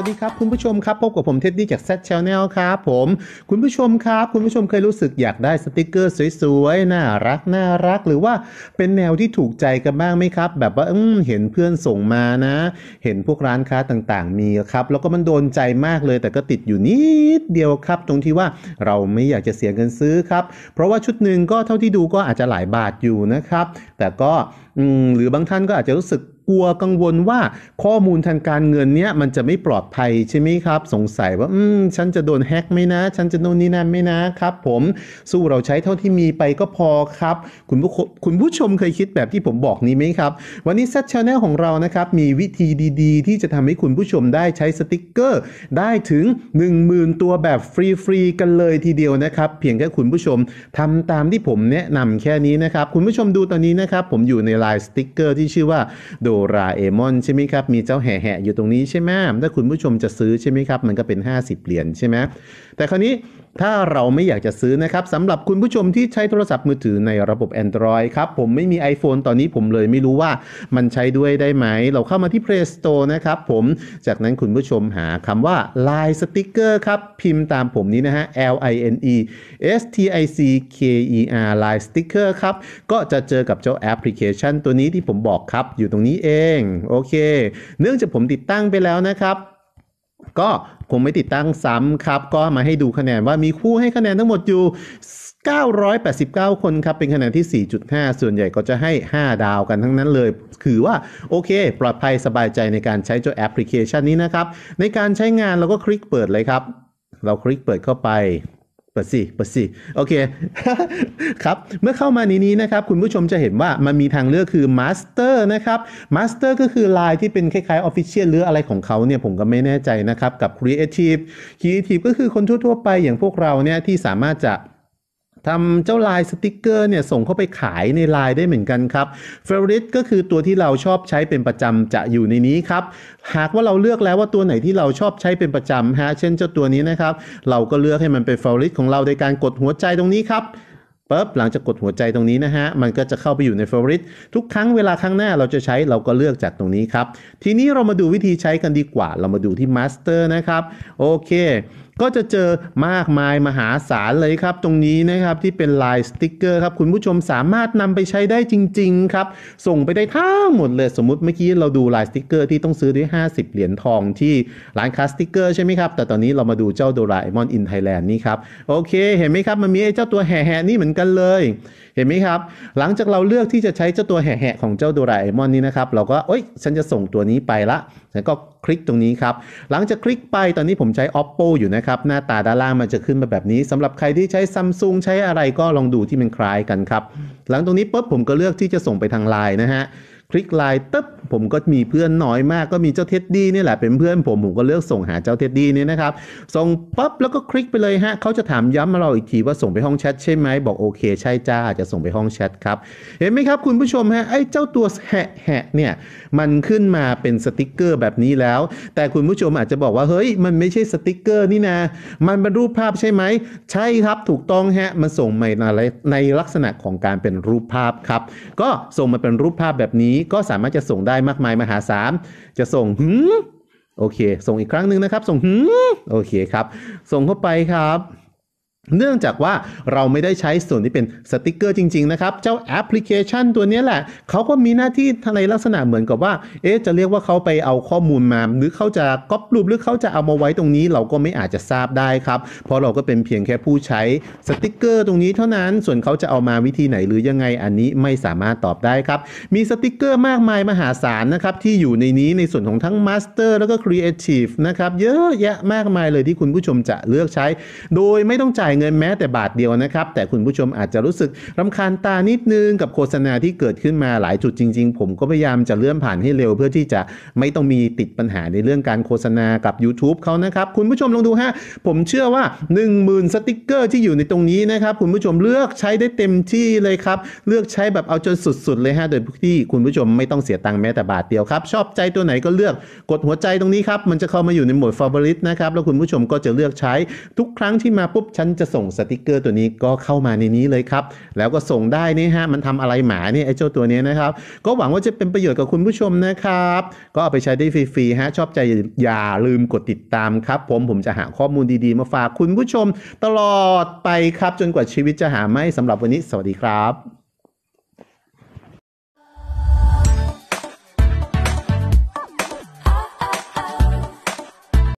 วัสดีครับคุณผู้ชมครับพบกับผมเท็ดดี้จากแซดชาแนลครับผม คุณผู้ชมครับ คุณผู้ชมเคยรู้สึกอยากได้สติกเกอร์สวยๆน่ารักน่ารักหรือว่าเป็นแนวที่ถูกใจกันบ้างไหมครับ แบบว่าเห็นเพื่อนส่งมานะเห็นพวกร้านค้า ต่างๆมีครับ แล้วก็มันโดนใจมากเลย แต่ก็ติดอยู่นิดเดียวครับ ตรงที่ว่าเราไม่อยากจะเสียเงินซื้อครับ เพราะว่าชุดหนึ่งก็เท่าที่ดูก็อาจจะหลายบาทอยู่นะครับ แต่ก็อืมหรือบางท่านก็อาจจะรู้สึกกลัวกังวลว่าข้อมูลทางการเงินเนี้ย มันจะไม่ปลอดภัย ใช่ไหมครับ สงสัยว่า อืม ฉันจะโดนแฮ็กไหมนะ ฉันจะโดนนี่นั่นไหมนะครับผมสู้เราใช้เท่าที่มีไปก็พอครับคุณผู้คุณผู้ชมเคยคิดแบบที่ผมบอกนี้ไหมครับ วันนี้เซตชาแนลของเรานะครับ มีวิธีดีๆ ที่จะทำให้คุณผู้ชมได้ใช้สติกเกอร์ได้ถึง 10,000 ตัวแบบฟรีๆกันเลยทีเดียวนะครับเพียงแค่คุณผู้ชมทำตามที่ผมแนะนำแค่นี้นะครับคุณผู้ชมดูตอนนี้นะครับผมอยู่ในไลายสติกเกอร์ที่ชื่อว่าโดราเอมอนใช่ไหมครับ มีเจ้าแห่แห่อยู่ตรงนี้ใช่ไหมถ้าคุณผู้ชมจะซื้อใช่ไหมครับ มันก็เป็น 50 เหรียญใช่ไหมแต่คราวนี้ถ้าเราไม่อยากจะซื้อนะครับสำหรับคุณผู้ชมที่ใช้โทรศัพท์มือถือในระบบ Android ครับผมไม่มี iPhone ตอนนี้ผมเลยไม่รู้ว่ามันใช้ด้วยได้ไหม เราเข้ามาที่ Play Store นะครับผมจากนั้นคุณผู้ชมหาคำว่า Line Sticker ครับ พิมพ์ตามผมนี้นะฮะ L I N E S T I C K E R Line Sticker ครับ ก็จะเจอกับเจ้าแอปพลิเคชัน ตัวนี้ที่ผมบอกครับอยู่ตรงนี้เอง โอเค เนื่องจากผมติดตั้งไปแล้วนะครับก็คงไม่ติดตั้งซ้ำครับ ก็มาให้ดูคะแนนว่ามีคู่ให้คะแนนทั้งหมดอยู่ 989 คนครับ เป็นคะแนนที่ 4.5 ส่วนใหญ่ก็จะให้ 5 ดาวกันทั้งนั้นเลย คือว่าโอเค ปลอดภัยสบายใจในการใช้เจ้าแอปพลิเคชันนี้นะครับ ในการใช้งานเราก็คลิกเปิดเลยครับ เราคลิกเปิดเข้าไปปิดสิเปิดสิโอเค ครับ เมื่อเข้ามาในนี้นะครับ คุณผู้ชมจะเห็นว่ามันมีทางเลือกคือ Master นะครับ Master ก็คือลายที่เป็นคล้ายๆ Official หรืออะไรของเขาเนี่ยผมก็ไม่แน่ใจนะครับ กับ Creative Creative ก็คือคนทั่วๆไปอย่างพวกเราเนี่ยที่สามารถจะทำ เจ้าลายสติกเกอร์เนี่ยส่งเข้าไปขายในไลน์ได้เหมือนกันครับเฟร o ิ i ก็คือตัวที่เราชอบใช้เป็นประจำจะอยู่ในนี้ครับหากว่าเราเลือกแล้วว่าตัวไหนที่เราชอบใช้เป็นประจำฮะเช่นเจ้าตัวนี้นะครับเราก็เลือกให้มันเป็นเฟร o ิ i ของเราโดยการกดหัวใจตรงนี้ครับปุ๊บหลังจากกดหัวใจตรงนี้นะฮะมันก็จะเข้าไปอยู่ในเฟร o ิ i ทุกครั้งเวลาครั้งหน้าเราจะใช้เราก็เลือกจากตรงนี้ครับทีนี้เรามาดูวิธีใช้กันดีกว่า เรามาดูที่มาสเตอร์นะครับ โอเคก็จะเจอมากมายมหาศาลเลยครับ ตรงนี้นะครับที่เป็นลายสติกเกอร์ครับ คุณผู้ชมสามารถนำไปใช้ได้จริง ๆ ครับ ส่งไปได้ทั้งหมดเลยสมมุติเมื่อกี้เราดูลายสติกเกอร์ที่ต้องซื้อด้วย 50 เหรียญทองที่ร้านค้าสติกเกอร์ใช่ไหมครับ แต่ตอนนี้เรามาดูเจ้าโดราเอมอนอินไทยแลนด์นี่ครับ โอเค เห็นไหมครับ มันมีไอ้เจ้าตัวแห่ๆนี่เหมือนกันเลย เห็นไหมครับ หลังจากเราเลือกที่จะใช้เจ้าตัวแห่ๆของเจ้าโดราเอมอนนี่นะครับเราก็เอ้ยฉันจะส่งตัวนี้ไปละฉันก็คลิกตรงนี้ครับ หลังจากคลิกไปตอนนี้ผมใช้ oppo อยู่นะครับ หน้าตาด้านล่างมันจะขึ้นมาแบบนี้ สำหรับใครที่ใช้ซัมซุงใช้อะไรก็ลองดูที่มันคล้ายกันครับ หลังตรงนี้ปุ๊บผมก็เลือกที่จะส่งไปทางไลน์นะฮะ คลิกไลน์ตึ๊บผมก็มีเพื่อนน้อยมากก็มีเจ้าเท็ดดี้นี่แหละเป็นเพื่อนผมผมก็เลือกส่งหาเจ้าเท็ดดี้นี่นะครับ ส่งปั๊บแล้วก็คลิกไปเลยฮะเขาจะถามย้ำมาเราอีกทีว่าส่งไปห้องแชทใช่ไหมบอก โอเค ใช่จ้าจะส่งไปห้องแชทครับ เห็นไหมครับ คุณผู้ชมฮะไอ้เจ้าตัวแหะแหะเนี่ยมันขึ้นมาเป็นสติกเกอร์แบบนี้แล้ว แต่คุณผู้ชมอาจจะบอกว่าเฮ้ยมันไม่ใช่สติกเกอร์นี่นะ มันเป็นรูปภาพใช่ไหมใช่ครับถูกต้องฮะ มันส่งมาในลักษณะของการเป็นรูปภาพครับก็ส่งมาเป็นรูปภาพแบบนี้ก็สามารถจะส่งได้มากมายมหาศาลจะส่งหืมโอเค ส่งอีกครั้งหนึ่งนะครับ ส่งหืมโอเคครับ ส่งเข้าไปครับเนื่องจากว่าเราไม่ได้ใช้ส่วนที่เป็นสติกเกอร์จริงๆนะครับ เจ้าแอปพลิเคชัน ตัวนี้แหละเขาก็มีหน้าที่ในลักษณะเหมือนกับว่าเอ๊ะจะเรียกว่าเขาไปเอาข้อมูลมา หรือเขาจะก๊อปรูปหรือเขาจะเอามาไว้ตรงนี้ เราก็ไม่อาจจะทราบได้ครับเพราะเราก็เป็นเพียงแค่ผู้ใช้สติกเกอร์ตรงนี้เท่านั้น ส่วนเขาจะเอามาวิธีไหนหรือยังไงอันนี้ไม่สามารถตอบได้ครับมีสติกเกอร์มากมายมหาศาลนะครับที่อยู่ในนี้ในส่วนของทั้งมาสเตอร์แล้วก็ครีเอทีฟนะครับเยอะแยะมากมายเลยที่คุณผู้ชมจะเลือกใช้ โดยไม่ต้องจ่ายเงินแม้แต่บาทเดียวนะครับ แต่คุณผู้ชมอาจจะรู้สึกรำคาญตานิดนึงกับโฆษณาที่เกิดขึ้นมาหลายจุดจริงๆ ผมก็พยายาม จะเลื่อนผ่านให้เร็วเพื่อที่จะไม่ต้องมีติดปัญหาในเรื่องการโฆษณากับ YouTube เขานะครับ คุณผู้ชมลองดูฮะ ผมเชื่อว่า10,000 สติกเกอร์ ที่อยู่ในตรงนี้นะครับ คุณผู้ชมเลือกใช้ได้เต็มที่เลยครับเลือกใช้แบบเอาจนสุดๆเลยฮะโดยที่คุณผู้ชมไม่ต้องเสียตังค์แม้แต่บาทเดียวครับชอบใจตัวไหนก็เลือกกดหัวใจตรงนี้ครับมันจะเข้ามาอยู่ในหมวด favorite นะครับแล้วคุณผู้ชมก็จะเลือกใช้ทุกครั้งที่มาปุ๊บฉันจะส่งสติกเกอร์ตัวนี้ก็เข้ามาในนี้เลยครับ แล้วก็ส่งได้นี่ฮะ มันทำอะไรหมาเนี่ย ไอ้เจ้าตัวนี้นะครับ ก็หวังว่าจะเป็นประโยชน์กับคุณผู้ชมนะครับ ก็เอาไปใช้ได้ฟรีๆฮะชอบใจอย่าลืมกดติดตามครับ ผมผมจะหาข้อมูลดีๆ มาฝากคุณผู้ชมตลอดไปครับ จนกว่าชีวิตจะหาไม่สำหรับวันนี้สวัสดีครับ